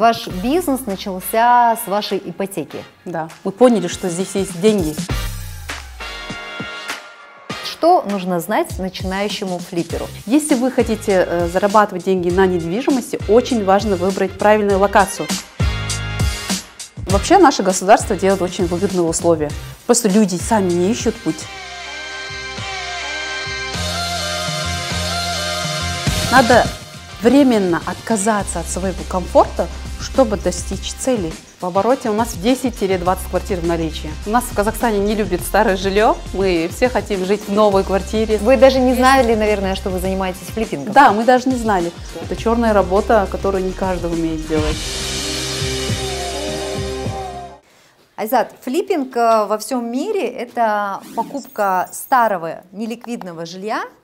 Ваш бизнес начался с вашей ипотеки. Да, Вы поняли, что здесь есть деньги. Что нужно знать начинающему флиперу? Если вы хотите э, зарабатывать деньги на недвижимости, очень важно выбрать правильную локацию. Вообще наше государство делает очень выгодные условия. Просто люди сами не ищут путь. Надо временно отказаться от своего комфорта, чтобы достичь цели. В обороте у нас 10-20 квартир в наличии. У нас в Казахстане не любят старое жилье, мы все хотим жить в новой квартире. Вы даже не знали, наверное, что вы занимаетесь флиппингом? Да, мы даже не знали. Это черная работа, которую не каждый умеет делать. Айзат, флиппинг э, во всем мире – это покупка старого неликвидного жилья –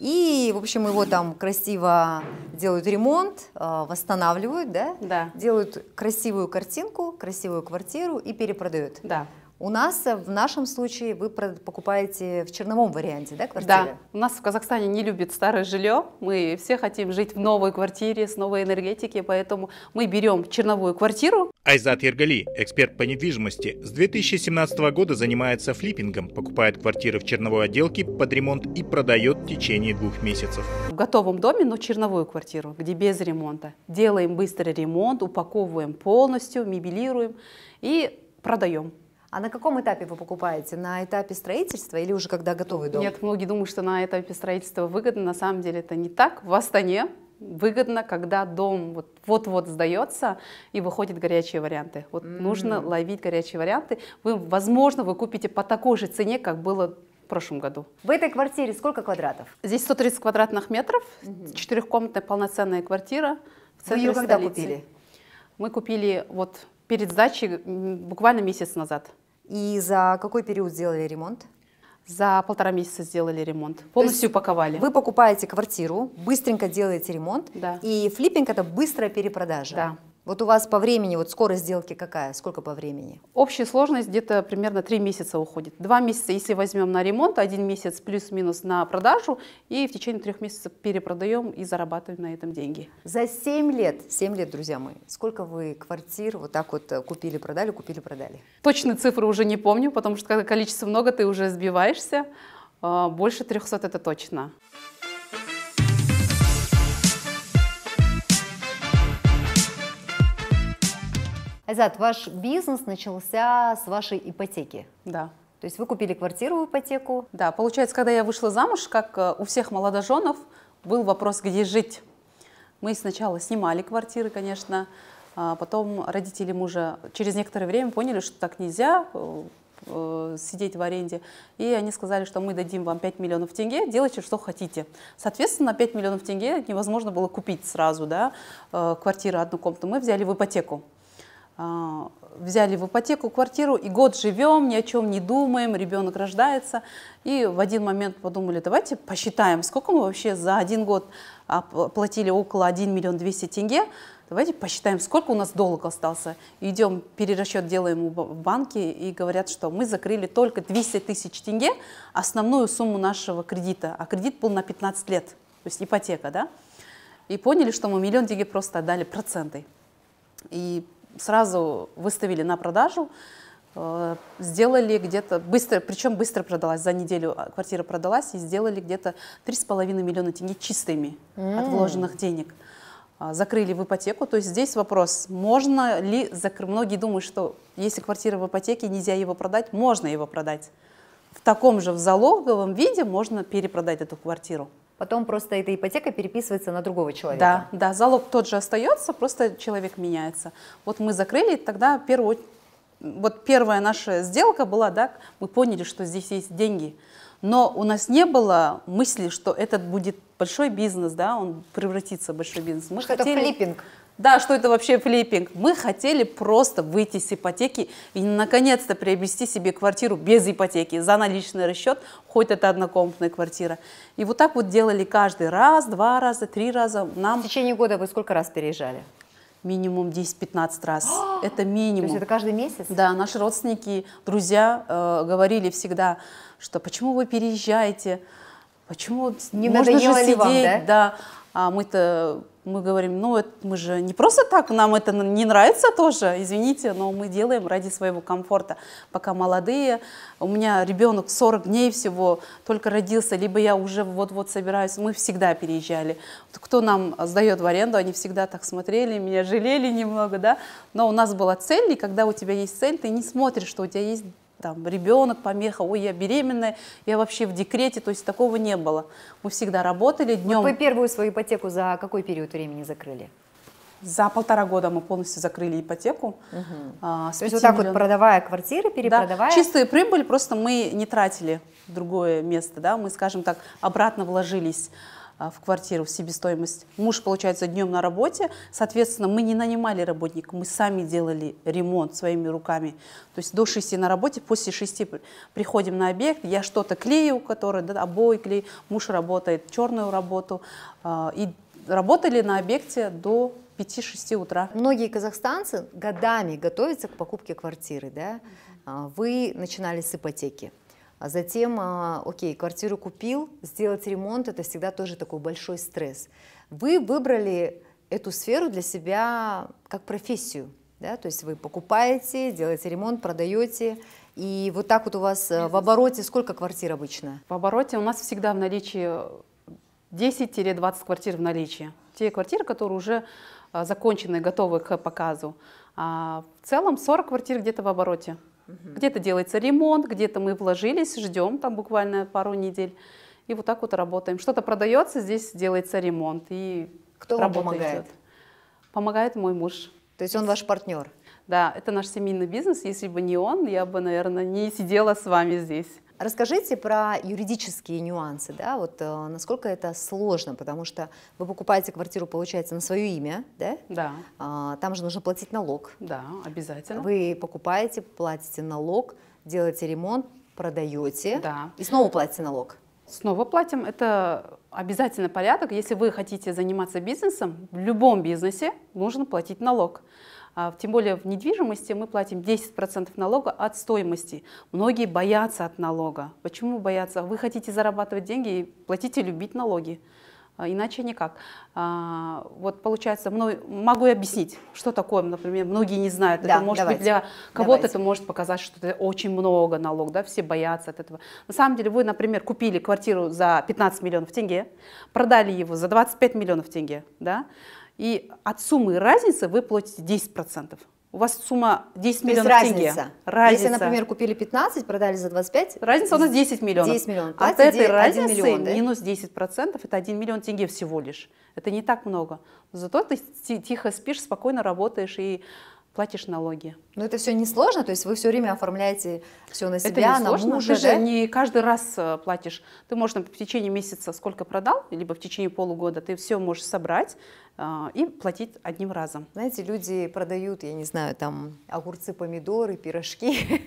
и, в общем, его там красиво делают ремонт, э, восстанавливают, да? Да. Делают красивую картинку, красивую квартиру и перепродают. Да. У нас э, в нашем случае вы покупаете в черновом варианте, да, квартиры? Да, у нас в Казахстане не любят старое жилье, мы все хотим жить в новой квартире с новой энергетикой, поэтому мы берем черновую квартиру. Айзат Ергали, эксперт по недвижимости, с 2017 года занимается флиппингом, покупает квартиры в черновой отделке под ремонт и продает в течение двух месяцев. В готовом доме, но черновую квартиру, где без ремонта. Делаем быстрый ремонт, упаковываем полностью, мебелируем и продаем. А на каком этапе вы покупаете? На этапе строительства или уже когда готовый дом? Нет, многие думают, что на этапе строительства выгодно. На самом деле это не так. В Астане выгодно, когда дом вот-вот сдается и выходят горячие варианты. Вот mm-hmm. нужно ловить горячие варианты. Вы, возможно, вы купите по такой же цене, как было в прошлом году. В этой квартире сколько квадратов? Здесь 130 квадратных метров, четырехкомнатная mm -hmm. полноценная квартира. В Вы ее когда столицы. купили? Мы купили вот Перед сдачей буквально месяц назад. И за какой период сделали ремонт? За полтора месяца сделали ремонт. Полностью упаковали. Вы покупаете квартиру, быстренько делаете ремонт, да. и флиппинг это быстрая перепродажа. Да. Вот у вас по времени, вот скорость сделки какая? Сколько по времени? Общая сложность где-то примерно 3 месяца уходит. 2 месяца, если возьмем на ремонт, 1 месяц плюс-минус на продажу, и в течение 3 месяцев перепродаем и зарабатываем на этом деньги. За 7 лет, 7 лет, друзья мои, сколько вы квартир вот так вот э, купили-продали, купили-продали? Точные цифры уже не помню, потому что когда количество много, ты уже сбиваешься. А, больше 300 это точно. Айзат, ваш бизнес начался с вашей ипотеки. Да. То есть вы купили квартиру в ипотеку. Да, получается, когда я вышла замуж, как э, у всех молодоженов, был вопрос, где жить. Мы сначала снимали квартиры, конечно, а потом родители мужа через некоторое время поняли, что так нельзя э, э, сидеть в аренде. И они сказали, что мы дадим вам 5 миллионов тенге, делайте, что хотите. Соответственно, 5 миллионов тенге невозможно было купить сразу, да, квартиру одну комнату. Мы взяли в ипотеку. А, взяли в ипотеку квартиру и год живем, ни о чем не думаем, ребенок рождается. И в один момент подумали, давайте посчитаем, сколько мы вообще за один год оплатили около 1 миллион 200 тенге. Давайте посчитаем, сколько у нас долг остался. Идем, перерасчет делаем в банке и говорят, что мы закрыли только 200 тысяч тенге, основную сумму нашего кредита. А кредит был на 15 лет, то есть ипотека, да? И поняли, что мы миллион тенге просто отдали проценты. И сразу выставили на продажу, э, сделали где-то быстро, причем быстро продалась, за неделю а, квартира продалась, и сделали где-то 3,5 миллиона тенге чистыми от вложенных денег. А, закрыли в ипотеку, то есть здесь вопрос, можно ли, закры... многие думают, что если квартира в ипотеке, нельзя его продать, можно его продать. В таком же в залоговом виде можно перепродать эту квартиру потом просто эта ипотека переписывается на другого человека. Да, да, залог тот же остается, просто человек меняется. Вот мы закрыли, тогда первую, вот первая наша сделка была, да, мы поняли, что здесь есть деньги, но у нас не было мысли, что этот будет большой бизнес, да, он превратится в большой бизнес. Мы что-то хотели... флиппинг. Да, что это вообще флиппинг? Мы хотели просто выйти с ипотеки и наконец-то приобрести себе квартиру без ипотеки за наличный расчет, хоть это однокомнатная квартира. И вот так вот делали каждый раз, два раза, три раза. Нам... В течение года вы сколько раз переезжали? минимум 10-15 раз. это минимум. То есть это каждый месяц? Да, наши родственники, друзья э, говорили всегда, что почему вы переезжаете, почему не можно же сидеть, вам, да? да. А мы-то мы говорим, ну это, мы же не просто так, нам это не нравится тоже, извините, но мы делаем ради своего комфорта. Пока молодые, у меня ребенок 40 дней всего только родился, либо я уже вот-вот собираюсь, мы всегда переезжали. Кто нам сдает в аренду, они всегда так смотрели, меня жалели немного, да, но у нас была цель, и когда у тебя есть цель, ты не смотришь, что у тебя есть там, ребенок, помеха, ой, я беременная, я вообще в декрете, то есть такого не было. Мы всегда работали днем. вы первую свою ипотеку за какой период времени закрыли? За полтора года мы полностью закрыли ипотеку. Угу. А, То есть вот так миллион... вот продавая квартиры, перепродавая? Да. Чистую прибыль просто мы не тратили в другое место, да, мы, скажем так, обратно вложились а, в квартиру, в себестоимость. Муж, получается, днем на работе, соответственно, мы не нанимали работника, мы сами делали ремонт своими руками. То есть до 6 на работе, после 6 приходим на объект, я что-то клею, который, да, обои клею, муж работает черную работу, а, и работали на объекте до 5-6 утра. Многие казахстанцы годами готовятся к покупке квартиры, да? А, вы начинали с ипотеки. А затем, а, окей, квартиру купил, сделать ремонт – это всегда тоже такой большой стресс. Вы выбрали эту сферу для себя как профессию, да, то есть вы покупаете, делаете ремонт, продаете, и вот так вот у вас э, в обороте сколько квартир обычно? В обороте у нас всегда в наличии 10-20 квартир в наличии. Те квартиры, которые уже э, закончены, готовы к показу. А в целом 40 квартир где-то в обороте. Угу. Где-то делается ремонт, где-то мы вложились, ждем там буквально пару недель. И вот так вот работаем. Что-то продается, здесь делается ремонт. И Кто вам помогает? Идет. Помогает мой муж. То есть он ваш партнер? Да, это наш семейный бизнес. Если бы не он, я бы, наверное, не сидела с вами здесь. Расскажите про юридические нюансы, да, вот э, насколько это сложно, потому что вы покупаете квартиру, получается, на свое имя, да? Да. А, там же нужно платить налог. Да, обязательно. Вы покупаете, платите налог, делаете ремонт, продаете. Да. И снова платите налог. Снова платим. Это обязательно порядок. Если вы хотите заниматься бизнесом, в любом бизнесе нужно платить налог. А, тем более в недвижимости мы платим 10% налога от стоимости. Многие боятся от налога. Почему боятся? Вы хотите зарабатывать деньги и платите любить налоги. А, иначе никак. А, вот получается, могу я объяснить, что такое, например, многие не знают. Да, это может давайте, быть для кого-то это может показать, что это очень много налог, да, все боятся от этого. На самом деле вы, например, купили квартиру за 15 миллионов тенге, продали его за 25 миллионов тенге, да, и от суммы разницы вы платите 10%. процентов. У вас сумма 10 То миллионов есть тенге. Разница. Если, например, купили 15, продали за 25. Разница у нас 10 миллионов. 10 миллионов. Платите От этой 1 разницы миллион, да? минус 10% процентов. это 1 миллион тенге всего лишь. Это не так много. зато ты тихо спишь, спокойно работаешь и платишь налоги. Но это все несложно, то есть вы все время оформляете все на себя, это не на сложно. мужа. Ты да? же не каждый раз э, платишь. Ты можешь например, в течение месяца сколько продал, либо в течение полугода ты все можешь собрать э, и платить одним разом. Знаете, люди продают, я не знаю, там огурцы, помидоры, пирожки.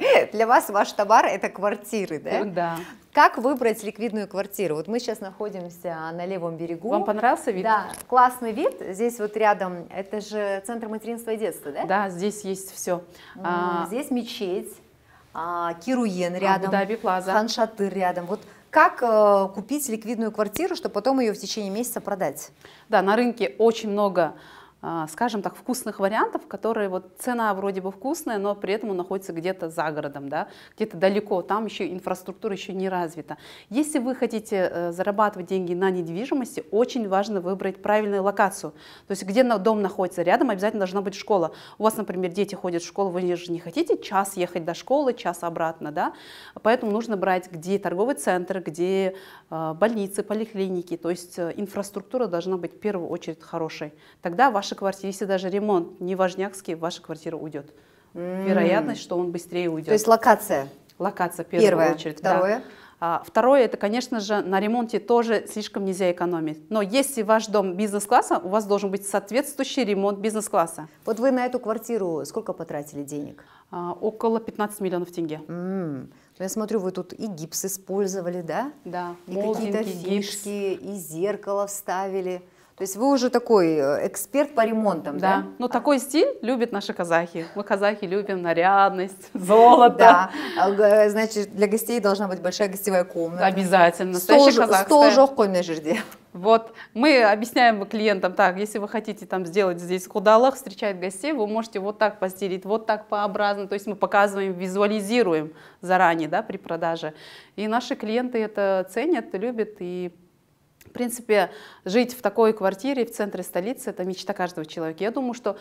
Да. Для вас ваш товар это квартиры, да? Да. Как выбрать ликвидную квартиру? Вот мы сейчас находимся на левом берегу. Вам понравился вид? Да, классный вид. Здесь вот рядом, это же центр материнства и детства, да? Да, здесь есть все. А, здесь мечеть, а, Кируен рядом, абу Ханшатыр рядом. Вот как э, купить ликвидную квартиру, чтобы потом ее в течение месяца продать? Да, на рынке очень много а, скажем так, вкусных вариантов, которые вот цена вроде бы вкусная, но при этом находится где-то за городом, да, где-то далеко, там еще инфраструктура еще не развита. Если вы хотите э, зарабатывать деньги на недвижимости, очень важно выбрать правильную локацию, то есть где дом находится, рядом обязательно должна быть школа. У вас, например, дети ходят в школу, вы же не хотите час ехать до школы, час обратно, да, поэтому нужно брать, где торговый центр, где э, больницы, поликлиники, то есть э, инфраструктура должна быть в первую очередь хорошей. Тогда ваши вашей квартире, если даже ремонт не важнякский, ваша квартира уйдет. Mm. Вероятность, что он быстрее уйдет. То есть локация? Локация, первая Первое. очередь. Второе? Да. А, второе, это, конечно же, на ремонте тоже слишком нельзя экономить. Но если ваш дом бизнес-класса, у вас должен быть соответствующий ремонт бизнес-класса. Вот вы на эту квартиру сколько потратили денег? А, около 15 миллионов тенге. Mm. Я смотрю, вы тут и гипс использовали, да? Да. И какие-то фишки, гипс. и зеркало вставили. То есть вы уже такой э, эксперт по ремонтам, да? Да, ну а. такой стиль любят наши казахи. Мы казахи любим нарядность, золото. Да, а, значит, для гостей должна быть большая гостевая комната. Обязательно, стол, стол жоққой мына жерде. Вот, мы объясняем клиентам, так, если вы хотите там сделать здесь кудалах, встречать гостей, вы можете вот так постелить, вот так пообразно, то есть мы показываем, визуализируем заранее, да, при продаже. И наши клиенты это ценят, любят и в принципе, жить в такой квартире в центре столицы – это мечта каждого человека. Я думаю, что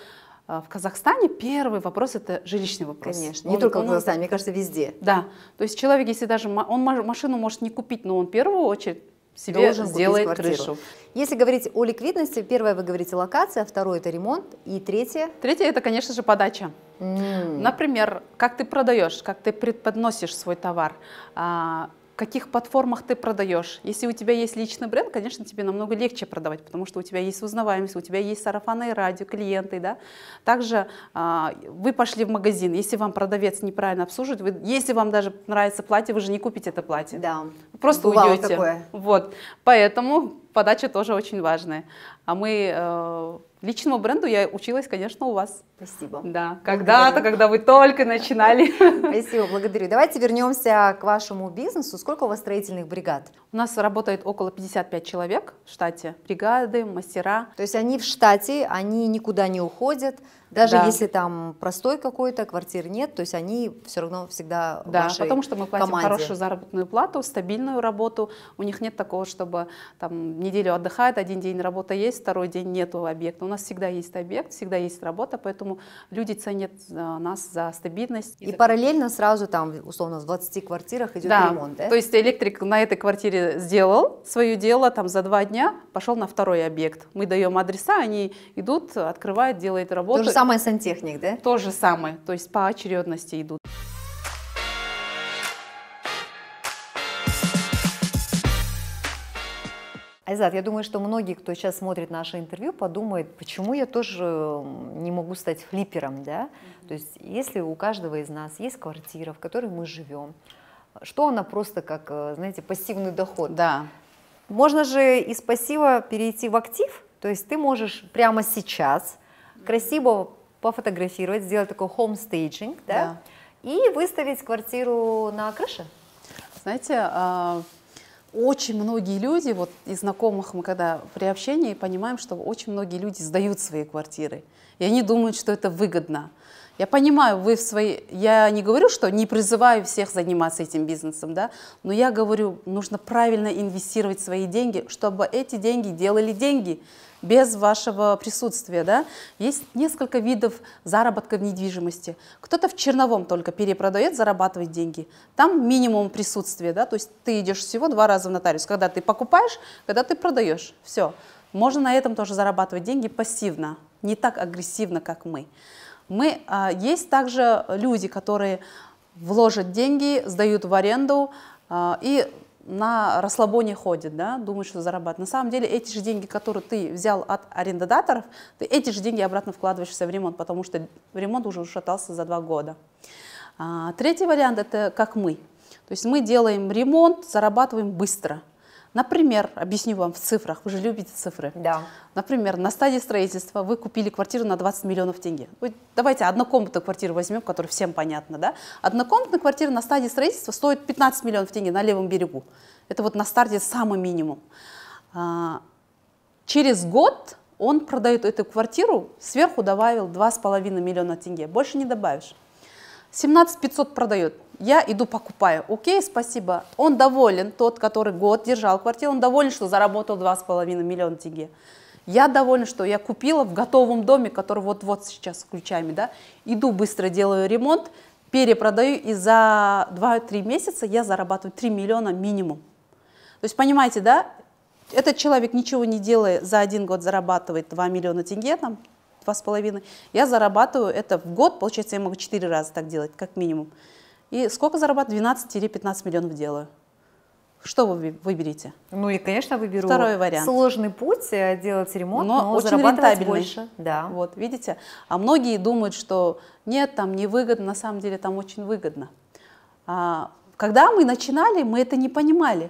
а, в Казахстане первый вопрос – это жилищный вопрос. Конечно, не он, только он, в Казахстане, он, мне кажется, везде. Да, то есть человек, если даже он машину может не купить, но он в первую очередь себе Должен сделать крышу. Если говорить о ликвидности, первое вы говорите локация, второе это ремонт, и третье? Третье это, конечно же, подача. Mm. Например, как ты продаешь, как ты предподносишь свой товар. А, каких платформах ты продаешь. Если у тебя есть личный бренд, конечно, тебе намного легче продавать, потому что у тебя есть узнаваемость, у тебя есть сарафаны, радио, клиенты, да. Также а, вы пошли в магазин, если вам продавец неправильно обслуживает, вы, если вам даже нравится платье, вы же не купите это платье. Да. Просто Бывало уйдете. Такое. Вот. Поэтому подача тоже очень важная. А мы э, Личному бренду я училась, конечно, у вас. Спасибо. Да, когда-то, когда вы только начинали. Спасибо, благодарю. Давайте вернемся к вашему бизнесу. Сколько у вас строительных бригад? У нас работает около 55 человек в штате, бригады, мастера. То есть они в штате, они никуда не уходят, даже да. если там простой какой-то, квартир нет, то есть они все равно всегда да, в вашей потому что мы платим команде. хорошую заработную плату, стабильную работу, у них нет такого, чтобы там неделю отдыхает, один день работа есть, второй день нету объекта. У нас всегда есть объект, всегда есть работа, поэтому люди ценят э, нас за стабильность. И, и за... параллельно сразу там, условно, в 20 квартирах идет да. ремонт, да? то есть электрик на этой квартире сделал свое дело там за два дня, пошел на второй объект. Мы даем адреса, они идут, открывают, делают работу. То же самое сантехник, да? То же самое, то есть по очередности идут. Айзат, я думаю, что многие, кто сейчас смотрит наше интервью, подумают, почему я тоже не могу стать флипером, да? Mm-hmm. То есть, если у каждого из нас есть квартира, в которой мы живем, что она просто как, э, знаете, пассивный доход. Да. Можно же из пассива перейти в актив, то есть ты можешь прямо сейчас красиво пофотографировать, сделать такой homestaging, да, да. и выставить квартиру на крыше. Знаете, а, очень многие люди, вот из знакомых мы когда при общении понимаем, что очень многие люди сдают свои квартиры, и они думают, что это выгодно. Я понимаю, вы в своей... Я не говорю, что не призываю всех заниматься этим бизнесом, да, но я говорю, нужно правильно инвестировать свои деньги, чтобы эти деньги делали деньги без вашего присутствия, да. Есть несколько видов заработка в недвижимости. Кто-то в черновом только перепродает, зарабатывает деньги. Там минимум присутствия, да, то есть ты идешь всего два раза в нотариус, когда ты покупаешь, когда ты продаешь, все. Можно на этом тоже зарабатывать деньги пассивно, не так агрессивно, как мы. Мы, а, есть также люди, которые вложат деньги, сдают в аренду а, и на расслабоне ходят, да, думают, что зарабатывают. На самом деле эти же деньги, которые ты взял от арендодаторов, ты эти же деньги обратно вкладываешься в ремонт, потому что ремонт уже ушатался за два года. А, третий вариант – это как мы. То есть мы делаем ремонт, зарабатываем быстро – Например, объясню вам в цифрах, вы же любите цифры. Да. Например, на стадии строительства вы купили квартиру на 20 миллионов тенге. давайте однокомнатную квартиру возьмем, которая всем понятна. Да? Однокомнатная квартира на стадии строительства стоит 15 миллионов тенге на левом берегу. Это вот на старте самый минимум. А, через год он продает эту квартиру, сверху добавил 2,5 миллиона тенге. Больше не добавишь. 17 500 продает я иду покупаю. Окей, спасибо. Он доволен, тот, который год держал квартиру, он доволен, что заработал 2,5 миллиона тенге. Я довольна, что я купила в готовом доме, который вот-вот сейчас с ключами, да. Иду быстро делаю ремонт, перепродаю, и за 2-3 месяца я зарабатываю 3 миллиона минимум. То есть, понимаете, да, этот человек ничего не делая, за один год зарабатывает 2 миллиона тенге, там, два с половиной. Я зарабатываю это в год, получается, я могу четыре раза так делать, как минимум. И сколько зарабатываю? 12-15 миллионов делаю. Что вы выберете? Ну и, конечно, выберу Второй вариант. сложный путь э, делать ремонт, но, но очень зарабатывать больше. Да. Вот, видите? А многие думают, что нет, там невыгодно, на самом деле там очень выгодно. А, когда мы начинали, мы это не понимали.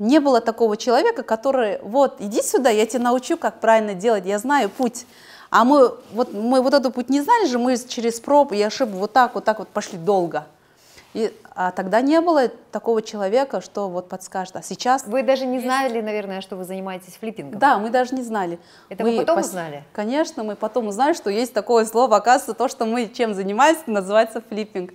Не было такого человека, который, вот, иди сюда, я тебя научу, как правильно делать, я знаю путь. А мы вот, мы вот этот путь не знали же, мы через проб и ошибку вот так, вот так вот пошли долго. И, а тогда не было такого человека, что вот подскажет. А сейчас... Вы даже не знали, наверное, что вы занимаетесь флиппингом. Да, мы даже не знали. Это мы вы потом пос... узнали? Конечно, мы потом узнали, что есть такое слово. Оказывается, то, что мы чем занимаемся, называется флиппинг.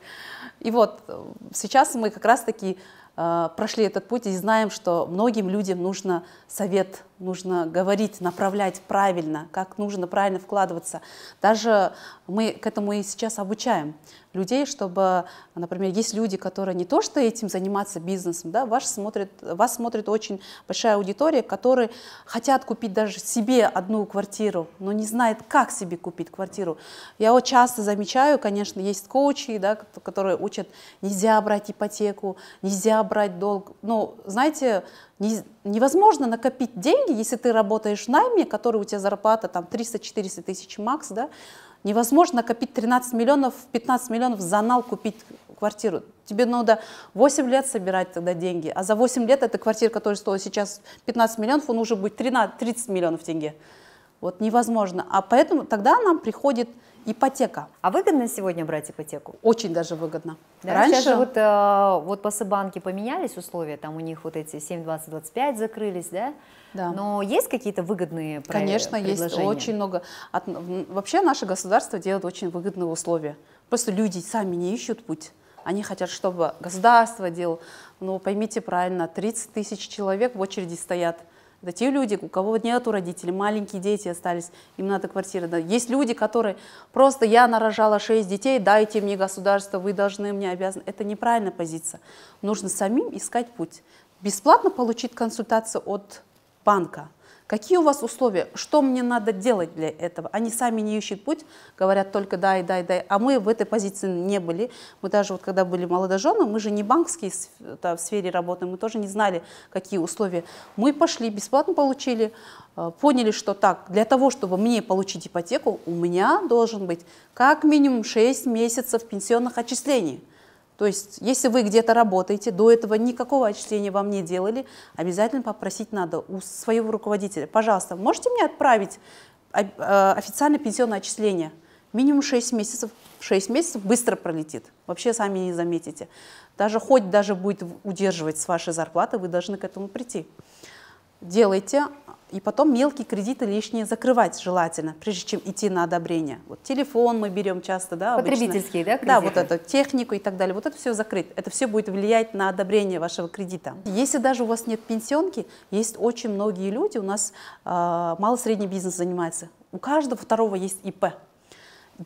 И вот э, сейчас мы как раз-таки э, прошли этот путь и знаем, что многим людям нужно совет нужно говорить, направлять правильно, как нужно правильно вкладываться. Даже мы к этому и сейчас обучаем людей, чтобы, например, есть люди, которые не то что этим заниматься бизнесом, да, вас смотрит, вас смотрит очень большая аудитория, которые хотят купить даже себе одну квартиру, но не знает, как себе купить квартиру. Я вот часто замечаю, конечно, есть коучи, да, которые учат, нельзя брать ипотеку, нельзя брать долг. Но, ну, знаете, невозможно накопить деньги, если ты работаешь в найме, который у тебя зарплата там 300-400 тысяч макс, да, невозможно накопить 13 миллионов, 15 миллионов за нал купить квартиру. Тебе надо 8 лет собирать тогда деньги, а за 8 лет эта квартира, которая стоила сейчас 15 миллионов, он уже будет 13, 30 миллионов деньги, Вот невозможно. А поэтому тогда нам приходит ипотека. А выгодно сегодня брать ипотеку? Очень даже выгодно. Да, Раньше... Сейчас же вот, э, вот по банки поменялись условия, там у них вот эти 7, 20, 25 закрылись, да? Да. Но есть какие-то выгодные Конечно, есть очень много. От... Вообще наше государство делает очень выгодные условия. Просто люди сами не ищут путь. Они хотят, чтобы государство делал. Но ну, поймите правильно, 30 тысяч человек в очереди стоят – да те люди, у кого нету родителей, маленькие дети остались, им надо квартира. Да. Есть люди, которые просто я нарожала шесть детей, дайте мне государство, вы должны, мне обязаны. Это неправильная позиция. Нужно самим искать путь. Бесплатно получить консультацию от банка – Какие у вас условия? Что мне надо делать для этого? Они сами не ищут путь, говорят только дай, дай, дай. А мы в этой позиции не были. Мы даже вот когда были молодожены, мы же не банковские в сфере работы, мы тоже не знали, какие условия. Мы пошли, бесплатно получили, э, поняли, что так, для того, чтобы мне получить ипотеку, у меня должен быть как минимум 6 месяцев пенсионных отчислений. То есть, если вы где-то работаете, до этого никакого отчисления вам не делали, обязательно попросить надо у своего руководителя, пожалуйста, можете мне отправить э, официальное пенсионное отчисление? Минимум 6 месяцев. 6 месяцев быстро пролетит. Вообще сами не заметите. Даже хоть даже будет удерживать с вашей зарплаты, вы должны к этому прийти делайте, и потом мелкие кредиты лишние закрывать желательно, прежде чем идти на одобрение. Вот телефон мы берем часто, да, обычно. да, кредиты? Да, вот эту технику и так далее. Вот это все закрыть. Это все будет влиять на одобрение вашего кредита. Если даже у вас нет пенсионки, есть очень многие люди, у нас э, а, мало средний бизнес занимается. У каждого второго есть ИП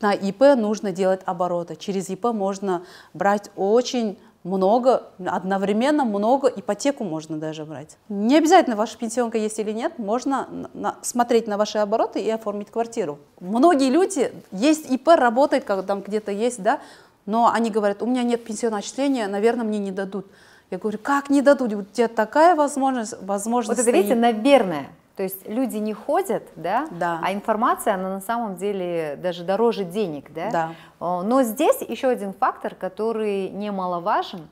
на ИП нужно делать обороты. Через ИП можно брать очень много, одновременно много, ипотеку можно даже брать. Не обязательно ваша пенсионка есть или нет, можно на, смотреть на ваши обороты и оформить квартиру. Многие люди, есть ИП, работает, как там где-то есть, да, но они говорят, у меня нет пенсионного отчисления, наверное, мне не дадут. Я говорю, как не дадут? У тебя такая возможность, возможность Вот это, видите, наверное, то есть люди не ходят, да, да. а информация, она на самом деле даже дороже денег, да? да. Но здесь еще один фактор, который немаловажен.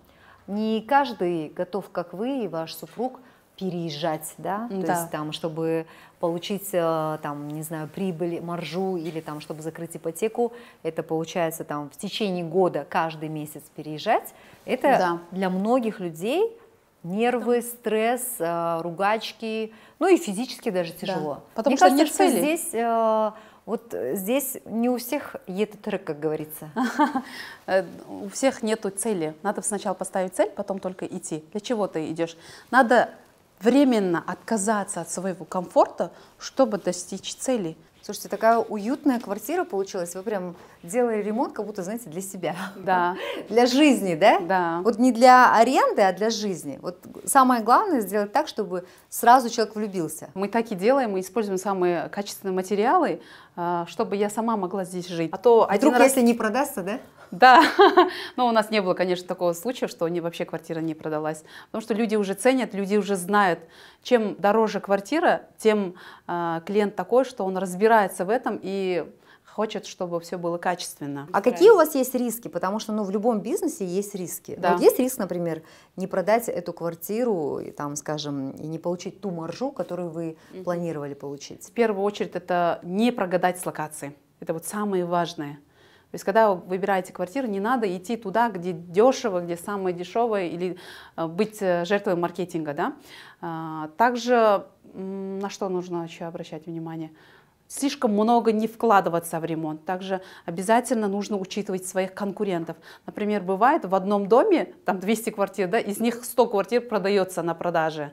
Не каждый готов, как вы и ваш супруг, переезжать, да, то да. есть там, чтобы получить, э, там, не знаю, прибыль, маржу или там, чтобы закрыть ипотеку, это получается там в течение года каждый месяц переезжать. Это да. для многих людей Нервы, стресс, э, ругачки, ну и физически даже тяжело. Да, потому Мне что кажется, нет цели. здесь э, вот э, здесь не у всех ЕТТР, как говорится. У всех нету цели. Надо сначала поставить цель, потом только идти. Для чего ты идешь? Надо временно отказаться от своего комфорта, чтобы достичь цели. Слушайте, такая уютная квартира получилась. Вы прям делали ремонт, как будто, знаете, для себя. Да. Для жизни, да? Да. Вот не для аренды, а для жизни. Вот самое главное сделать так, чтобы сразу человек влюбился. Мы так и делаем, мы используем самые качественные материалы, а, чтобы я сама могла здесь жить. А то один Вдруг, раз... если не продастся, да? Да, но у нас не было, конечно, такого случая, что не, вообще квартира не продалась. Потому что люди уже ценят, люди уже знают. Чем дороже квартира, тем э, клиент такой, что он разбирается в этом и хочет, чтобы все было качественно. А какие у вас есть риски? Потому что ну, в любом бизнесе есть риски. Да. Вот есть риск, например, не продать эту квартиру, и, там, скажем, и не получить ту маржу, которую вы mm планировали получить. В первую очередь это не прогадать с локацией. Это вот самое важное. То есть, когда вы выбираете квартиру, не надо идти туда, где дешево, где самое дешевое, или э, быть э, жертвой маркетинга. Да? А, также на что нужно еще обращать внимание – слишком много не вкладываться в ремонт. Также обязательно нужно учитывать своих конкурентов. Например, бывает в одном доме, там 200 квартир, да, из них 100 квартир продается на продаже.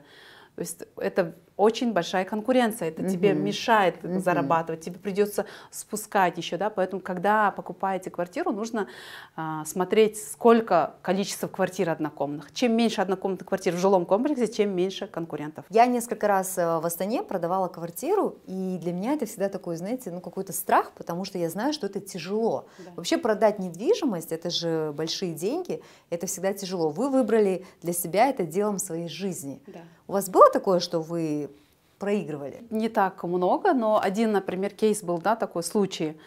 То есть это очень большая конкуренция, это угу. тебе мешает угу. зарабатывать, тебе придется спускать еще, да, поэтому когда покупаете квартиру, нужно а, смотреть, сколько количество квартир однокомнатных. Чем меньше однокомнатных квартир в жилом комплексе, чем меньше конкурентов. Я несколько раз э, в Астане продавала квартиру, и для меня это всегда такой, знаете, ну какой-то страх, потому что я знаю, что это тяжело. Да. Вообще продать недвижимость, это же большие деньги, это всегда тяжело. Вы выбрали для себя это делом своей жизни. Да. У вас было такое, что вы проигрывали? Не так много, но один, например, кейс был, да, такой случай.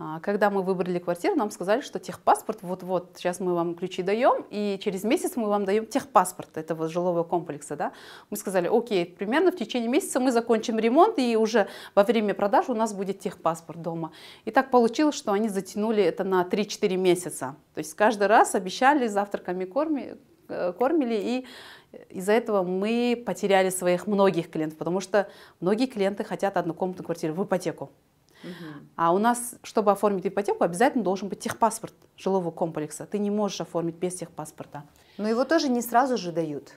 А, когда мы выбрали квартиру, нам сказали, что техпаспорт, вот-вот, сейчас мы вам ключи даем, и через месяц мы вам даем техпаспорт этого жилого комплекса, да. Мы сказали, окей, примерно в течение месяца мы закончим ремонт, и уже во время продажи у нас будет техпаспорт дома. И так получилось, что они затянули это на 3-4 месяца. То есть каждый раз обещали завтраками корми, э, кормили, и из-за этого мы потеряли своих многих клиентов, потому что многие клиенты хотят однокомнатную квартиру в ипотеку. А у нас, чтобы оформить ипотеку, обязательно должен быть техпаспорт жилого комплекса. Ты не можешь оформить без техпаспорта. Но его тоже не сразу же дают.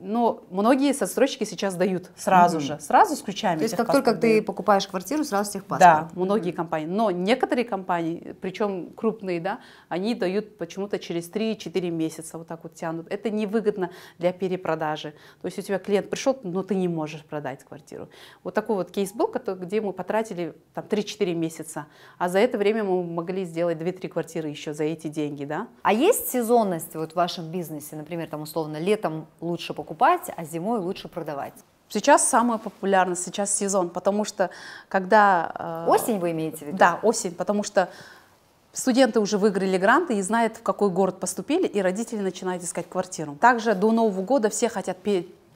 Но многие сосрочки сейчас дают сразу mm-hmm. же, сразу с ключами. То есть как только дают. ты покупаешь квартиру, сразу с техпаспорт. Да, многие mm-hmm. компании. Но некоторые компании, причем крупные, да, они дают почему-то через 3-4 месяца вот так вот тянут. Это невыгодно для перепродажи. То есть у тебя клиент пришел, но ты не можешь продать квартиру. Вот такой вот кейс был, где мы потратили там 3-4 месяца, а за это время мы могли сделать 2-3 квартиры еще за эти деньги, да. А есть сезонность вот в вашем бизнесе? бизнесе. Например, там условно летом лучше покупать, а зимой лучше продавать. Сейчас самое популярное, сейчас сезон, потому что когда... Э, осень вы имеете в виду? Да, осень, потому что студенты уже выиграли гранты и знают, в какой город поступили, и родители начинают искать квартиру. Также до Нового года все хотят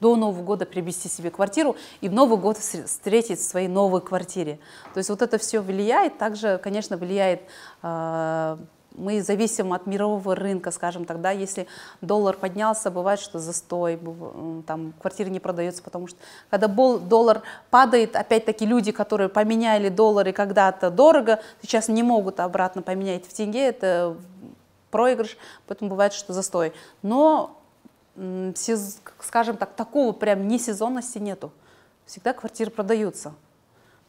до Нового года приобрести себе квартиру и в Новый год встретить в своей новой квартире. То есть вот это все влияет, также, конечно, влияет э, мы зависим от мирового рынка, скажем так, да, если доллар поднялся, бывает, что застой, там квартиры не продаются, потому что когда доллар падает, опять-таки люди, которые поменяли доллары когда-то дорого, сейчас не могут обратно поменять в тенге, это проигрыш, поэтому бывает, что застой. Но, скажем так, такого прям несезонности нету, всегда квартиры продаются.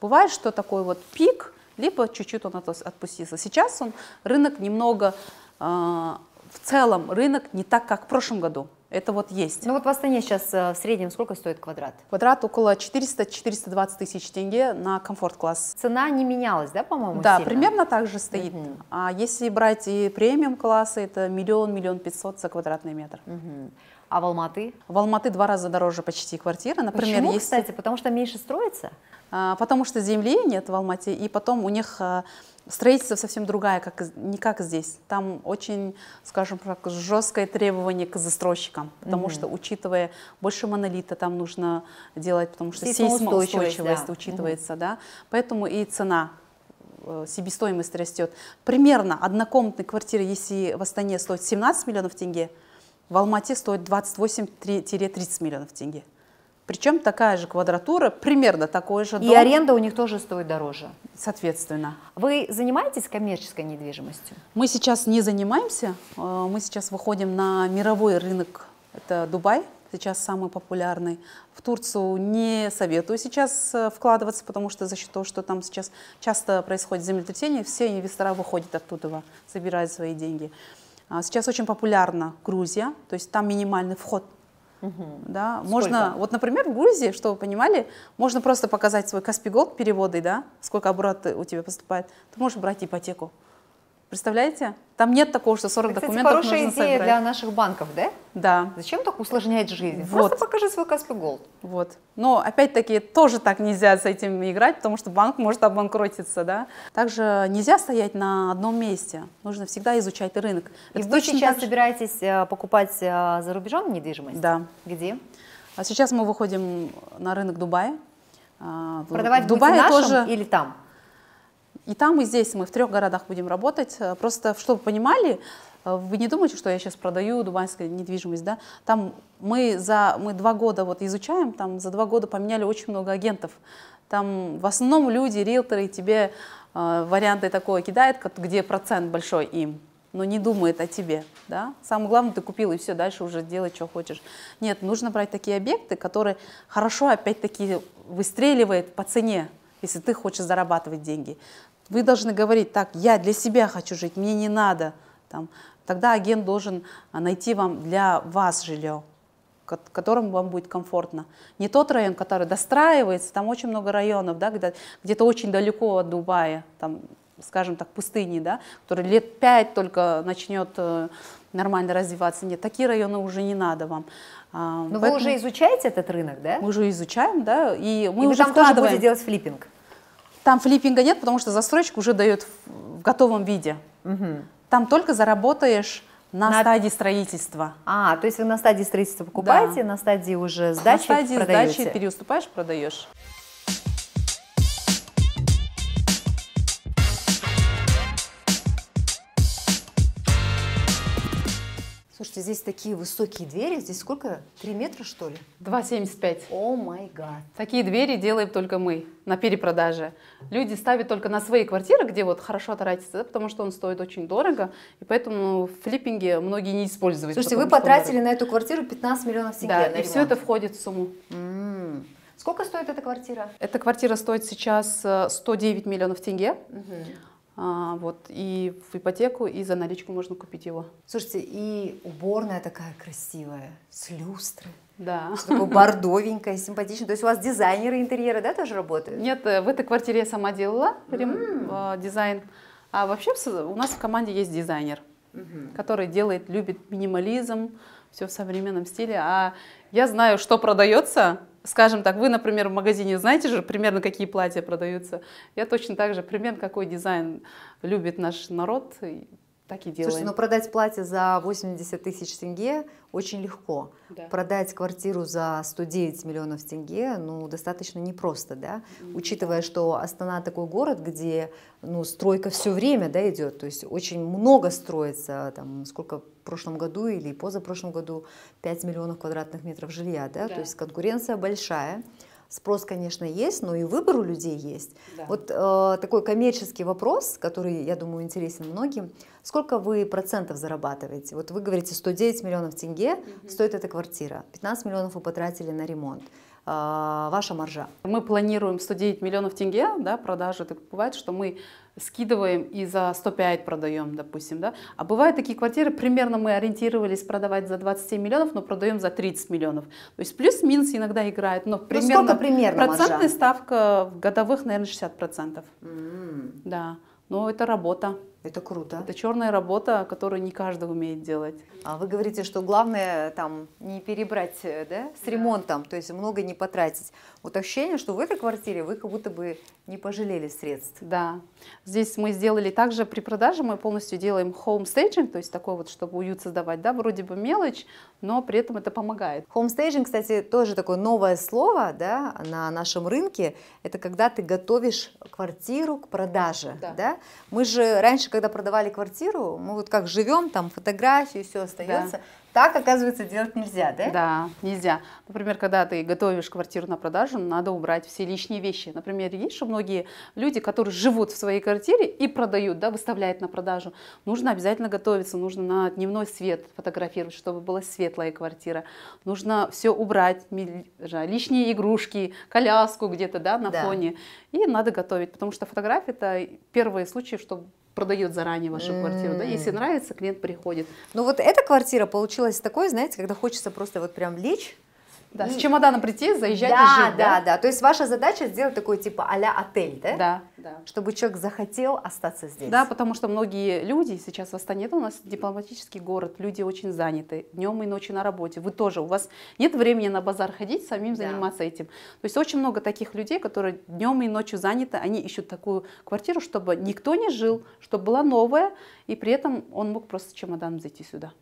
Бывает, что такой вот пик – либо чуть-чуть он отпустился. Сейчас он, рынок немного, э, в целом рынок не так, как в прошлом году. Это вот есть. Ну вот в Астане сейчас э, в среднем сколько стоит квадрат? Квадрат около 400-420 тысяч тенге на комфорт-класс. Цена не менялась, да, по-моему? Да, сильно? примерно так же стоит. Угу. А если брать и премиум-классы, это миллион-миллион пятьсот за квадратный метр. Угу. А в Алматы? В Алматы два раза дороже почти квартира. Например, Почему, есть... кстати? Потому что меньше строится? А, потому что земли нет в Алмате, и потом у них а, строительство совсем другая, как, не как здесь. Там очень, скажем так, жесткое требование к застройщикам, потому mm что, учитывая больше монолита там нужно делать, потому что сейсмоустойчивость да. учитывается, mm да, поэтому и цена э, себестоимость растет. Примерно однокомнатная квартира, если в Астане стоит 17 миллионов тенге, в Алмате стоит 28-30 миллионов тенге. Причем такая же квадратура, примерно такой же дом. И аренда у них тоже стоит дороже. Соответственно. Вы занимаетесь коммерческой недвижимостью? Мы сейчас не занимаемся. Э, мы сейчас выходим на мировой рынок. Это Дубай, сейчас самый популярный. В Турцию не советую сейчас э, вкладываться, потому что за счет того, что там сейчас часто происходит землетрясение, все инвестора выходят оттуда, забирают свои деньги. А, сейчас очень популярна Грузия, то есть там минимальный вход. Угу. Да, сколько? можно, вот, например, в Грузии, чтобы вы понимали, можно просто показать свой Каспи переводы, да, сколько оборота у тебя поступает. Ты можешь брать ипотеку. Представляете? Там нет такого, что 40 Это, кстати, документов хорошая идея для наших банков, да? Да. Зачем так усложнять жизнь? Вот. Просто покажи свой Каспи Голд. Вот. Но опять-таки тоже так нельзя с этим играть, потому что банк может обанкротиться, да? Также нельзя стоять на одном месте. Нужно всегда изучать рынок. И Это вы сейчас так... собираетесь э, покупать э, за рубежом недвижимость? Да. Где? А сейчас мы выходим на рынок Дубая. А, Продавать в Дубае тоже... или там? И там, и здесь мы в трех городах будем работать. Э, просто, чтобы понимали, э, вы не думаете, что я сейчас продаю дубайскую недвижимость, да? Там мы за мы два года вот изучаем, там за два года поменяли очень много агентов. Там в основном люди, риэлторы тебе э, варианты такое кидают, как где процент большой им, но не думает о тебе, да? Самое главное, ты купил, и все, дальше уже делай, что хочешь. Нет, нужно брать такие объекты, которые хорошо, опять-таки, выстреливают по цене, если ты хочешь зарабатывать деньги. Вы должны говорить так, я для себя хочу жить, мне не надо. Там, тогда агент должен а, найти вам для вас жилье, которым вам будет комфортно. Не тот район, который достраивается, там очень много районов, да, где-то очень далеко от Дубая, там, скажем так, пустыни, да, который лет пять только начнет э, нормально развиваться. Нет, такие районы уже не надо вам. А, Но Поэтому вы уже изучаете этот рынок, да? Мы уже изучаем, да, и мы и уже вы там вкладываем. тоже будете делать флиппинг? Там флиппинга нет, потому что застройщик уже дает в готовом виде. Угу. Там только заработаешь на, на стадии строительства. А, то есть вы на стадии строительства покупаете, да. на стадии уже сдачи продаете? На стадии продаете. сдачи переуступаешь, продаешь. Слушайте, здесь такие высокие двери. Здесь сколько? Три метра, что ли? 2,75. О май гад. Такие двери делаем только мы на перепродаже. Люди ставят только на свои квартиры, где вот хорошо тратится, потому что он стоит очень дорого, и поэтому в флиппинге многие не используют. Слушайте, вы потратили на эту квартиру 15 миллионов тенге. Да, и все это входит в сумму. Mm. Сколько стоит эта квартира? Эта квартира стоит сейчас 109 э, миллионов тенге. Угу. А, вот, и в ипотеку, и за наличку можно купить его. Слушайте, и уборная такая красивая, с люстры. Да. Что такое бордовенькое, симпатичное. То есть у вас дизайнеры интерьера, да, тоже работают? Нет, э, в этой квартире я сама делала mm. дизайн. А вообще у нас в команде есть дизайнер, mm-hmm. который делает, любит минимализм, все в современном стиле. А я знаю, что продается, скажем так, вы, например, в магазине знаете же примерно, какие платья продаются. Я точно так же примерно, какой дизайн любит наш народ. Так и делаем. Слушайте, ну продать платье за 80 тысяч тенге очень легко. Да. Продать квартиру за 109 миллионов тенге, ну, достаточно непросто, да? Mm-hmm. Учитывая, что Астана такой город, где, ну, стройка все время, да, идет, то есть очень много строится, там, сколько в прошлом году или позапрошлом году, 5 миллионов квадратных метров жилья, да? да. То есть конкуренция большая. Спрос, конечно, есть, но и выбор у людей есть. Да. Вот э, такой коммерческий вопрос, который, я думаю, интересен многим. Сколько вы процентов зарабатываете? Вот вы говорите, 109 миллионов тенге угу. стоит эта квартира, 15 миллионов вы потратили на ремонт э, ваша маржа? Мы планируем 109 миллионов тенге да, продажи. Так бывает, что мы скидываем и за 105 продаем, допустим, да. А бывают такие квартиры, примерно мы ориентировались продавать за 27 миллионов, но продаем за 30 миллионов. То есть плюс-минус иногда играет, но примерно, ну сколько примерно процентная маржа? ставка в годовых, наверное, 60 процентов. Mm. Да, но это работа. Это круто. Это черная работа, которую не каждый умеет делать. А вы говорите, что главное там не перебрать, э, да, с да. ремонтом, то есть много не потратить. Вот ощущение, что в этой квартире вы как будто бы не пожалели средств. Да. Здесь мы сделали также при продаже мы полностью делаем хоумстейджинг, то есть такой вот, чтобы уют создавать, да, вроде бы мелочь, но при этом это помогает. Хоумстейджинг, кстати, тоже такое новое слово, да, на нашем рынке. Это когда ты готовишь квартиру к продаже, да. да? Мы же раньше когда продавали квартиру, мы вот как живем, там фотографии, все остается. Да. Так, оказывается, делать нельзя, да? Да, нельзя. Например, когда ты готовишь квартиру на продажу, надо убрать все лишние вещи. Например, есть же многие люди, которые живут в своей квартире и продают, да, выставляют на продажу. Нужно обязательно готовиться, нужно на дневной свет фотографировать, чтобы была светлая квартира. Нужно все убрать, лишние игрушки, коляску где-то, да, на да. фоне. И надо готовить, потому что фотография – это первые случаи, чтобы продает заранее вашу mm квартиру, да, если нравится, клиент приходит. Ну вот эта квартира получилась такой, знаете, когда хочется просто вот прям лечь да, и... с чемоданом прийти, заезжать да, и жить. Да, да, да. То есть ваша задача сделать такой типа а-ля отель, да? Да, да. Чтобы человек захотел остаться здесь. Да, потому что многие люди, сейчас в Астане, это у нас дипломатический город, люди очень заняты, днем и ночью на работе. Вы тоже, у вас нет времени на базар ходить, самим да. заниматься этим. То есть очень много таких людей, которые днем и ночью заняты, они ищут такую квартиру, чтобы никто не жил, чтобы была новая, и при этом он мог просто с чемоданом зайти сюда.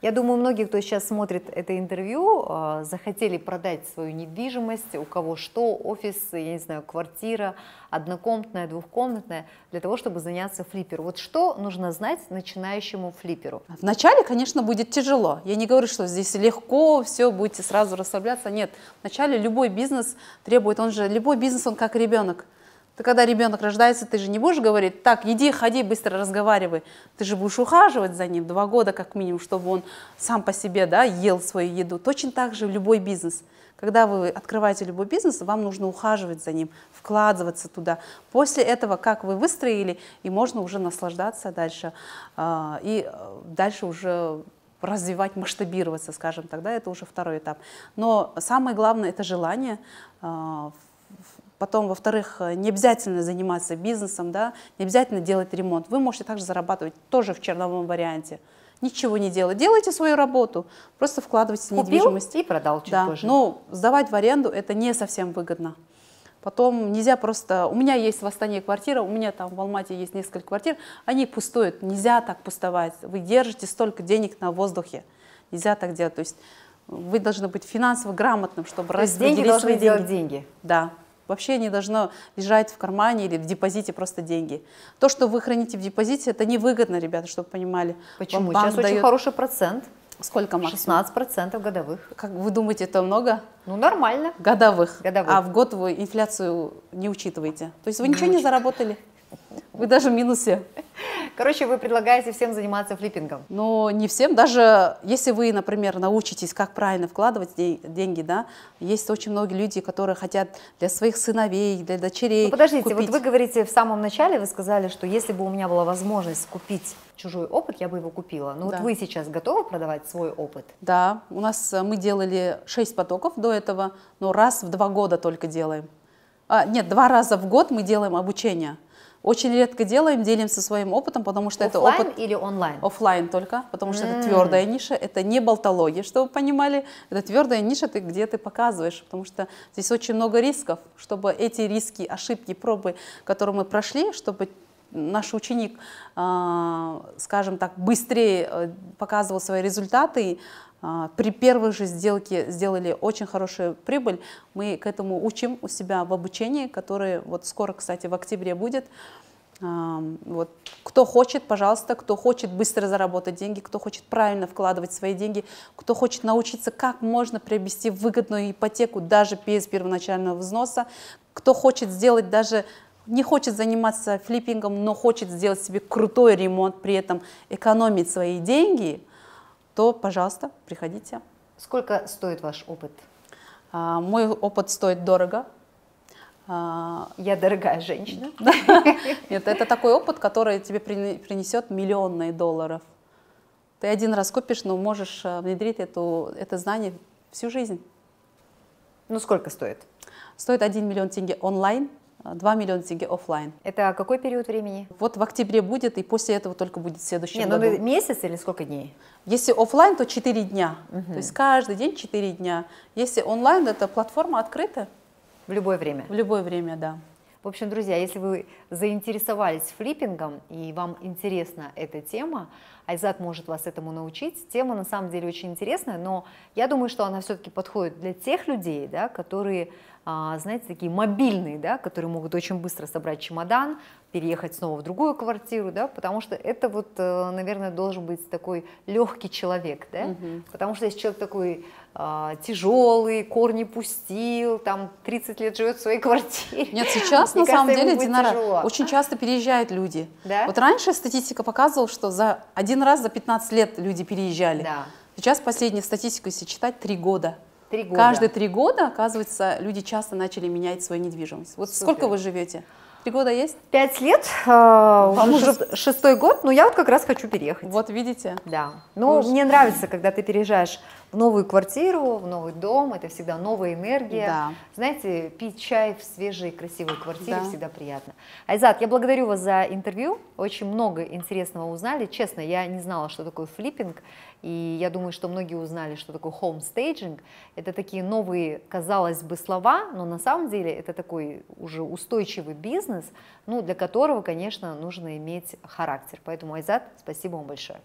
Я думаю, многие, кто сейчас смотрит это интервью, а, захотели продать свою недвижимость, у кого что, офис, я не знаю, квартира, однокомнатная, двухкомнатная, для того, чтобы заняться флиппером. Вот что нужно знать начинающему флипперу? Вначале, конечно, будет тяжело. Я не говорю, что здесь легко, все, будете сразу расслабляться. Нет, вначале любой бизнес требует, он же, любой бизнес, он как ребенок. Ты когда ребенок рождается, ты же не будешь говорить, так, иди, ходи, быстро разговаривай. Ты же будешь ухаживать за ним два года как минимум, чтобы он сам по себе да, ел свою еду. Точно так же любой бизнес. Когда вы открываете любой бизнес, вам нужно ухаживать за ним, вкладываться туда. После этого, как вы выстроили, и можно уже наслаждаться дальше. А, и э, дальше уже развивать, масштабироваться, скажем тогда, это уже второй этап. Но самое главное – это желание а, Потом, во-вторых, э, не обязательно заниматься бизнесом, да, не обязательно делать ремонт. Вы можете также зарабатывать тоже в черновом варианте. Ничего не делать. Делайте свою работу, просто вкладывайте в недвижимость. и продал чуть да. позже. Но сдавать в аренду это не совсем выгодно. Потом нельзя просто... У меня есть в Астане квартира, у меня там в Алмате есть несколько квартир, они пустуют, нельзя так пустовать. Вы держите столько денег на воздухе, нельзя так делать. То есть вы должны быть финансово грамотным, чтобы То распределить деньги свои деньги. деньги. Да. Вообще не должно лежать в кармане или в депозите просто деньги. То, что вы храните в депозите, это невыгодно, ребята, чтобы понимали. Почему? банк Сейчас дает... очень хороший процент. Сколько максимум? 16% годовых. Как вы думаете, это много? Ну, нормально. Годовых. годовых. А в год вы инфляцию не учитываете. То есть вы ничего не заработали. Вы даже в минусе. Короче, вы предлагаете всем заниматься флиппингом. Но не всем. Даже если вы, например, научитесь, как правильно вкладывать деньги, да, есть очень многие люди, которые хотят для своих сыновей, для дочерей ну, Подождите, купить. вот вы говорите в самом начале, вы сказали, что если бы у меня была возможность купить чужой опыт, я бы его купила. Но ну, да. вот вы сейчас готовы продавать свой опыт? Да. У нас э, мы делали 6 потоков до этого, но раз в два года только делаем. А, нет, два раза в год мы делаем обучение. Очень редко делаем, делимся своим опытом, потому что оффлайн это опыт... или онлайн? Оффлайн только, потому что mm. это твердая ниша, это не болтология, чтобы вы понимали. Это твердая ниша, ты, где ты показываешь, потому что здесь очень много рисков, чтобы эти риски, ошибки, пробы, которые мы прошли, чтобы наш ученик, а, скажем так, быстрее э, показывал свои результаты, а, при первой же сделке сделали очень хорошую прибыль. Мы к этому учим у себя в обучении, которое вот скоро, кстати, в октябре будет. А, вот. Кто хочет, пожалуйста, кто хочет быстро заработать деньги, кто хочет правильно вкладывать свои деньги, кто хочет научиться, как можно приобрести выгодную ипотеку даже без первоначального взноса, кто хочет сделать даже не хочет заниматься флиппингом, но хочет сделать себе крутой ремонт, при этом экономить свои деньги – то, пожалуйста, приходите. Сколько стоит ваш опыт? А, мой опыт стоит дорого. А, Я дорогая женщина. Нет, это такой опыт, который тебе принесет миллионные долларов. Ты один раз купишь, но можешь а, внедрить эту, это знание всю жизнь. Ну сколько стоит? Стоит 1 миллион тенге онлайн 2 а, миллиона тенге офлайн. Это какой период времени? Вот в октябре будет, и после этого только будет следующий Нет, ну, году. Ну, месяц или сколько дней? Если офлайн, то 4 дня. Угу. То есть каждый день 4 дня. Если онлайн, это платформа открыта. В любое время? В любое время, да. В общем, друзья, если вы заинтересовались флиппингом и вам интересна эта тема, Айзат может вас этому научить. Тема на самом деле очень интересная, но я думаю, что она все-таки подходит для тех людей, да, которые а, знаете, такие мобильные, да, которые могут очень быстро собрать чемодан, переехать снова в другую квартиру, да, потому что это вот, э, наверное, должен быть такой легкий человек, да, угу. потому что если человек такой а, тяжелый, корни пустил, там 30 лет живет в своей квартире. Нет, сейчас на самом деле, Динара, очень часто переезжают люди. Да? Вот раньше статистика показывала, что за один раз за 15 лет люди переезжали. Да. Сейчас последняя статистика, если читать, три года. Три года. Каждые три года, оказывается, люди часто начали менять свою недвижимость. Вот Супер. сколько вы живете? Три года есть? Пять лет, э, уже шестой год, но я вот как раз хочу переехать. Вот видите? Да. Но ну, мне нравится, когда ты переезжаешь в новую квартиру, в новый дом, это всегда новая энергия. Да. Знаете, пить чай в свежей красивой квартире да. всегда приятно. Айзат, я благодарю вас за интервью, очень много интересного узнали. Честно, я не знала, что такое флиппинг, и я думаю, что многие узнали, что такое homestaging. Это такие новые, казалось бы, слова, но на самом деле это такой уже устойчивый бизнес, ну, для которого, конечно, нужно иметь характер. Поэтому, Айзат, спасибо вам большое.